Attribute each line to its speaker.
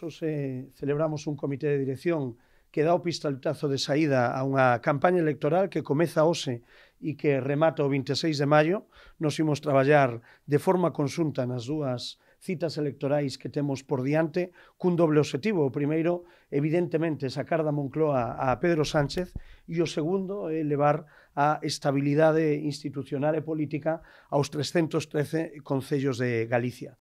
Speaker 1: Nosotros se celebramos un comité de dirección que dá o pistoletazo de saída a unha campaña electoral que comeza hoxe e que remata o 26 de maio. Nos imos traballar de forma consunta nas dúas citas electorais que temos por diante cun doble objetivo. O primeiro, evidentemente, sacar da Moncloa a Pedro Sánchez e o segundo é eh, levar a estabilidade institucional e política aos 313 concellos de Galicia.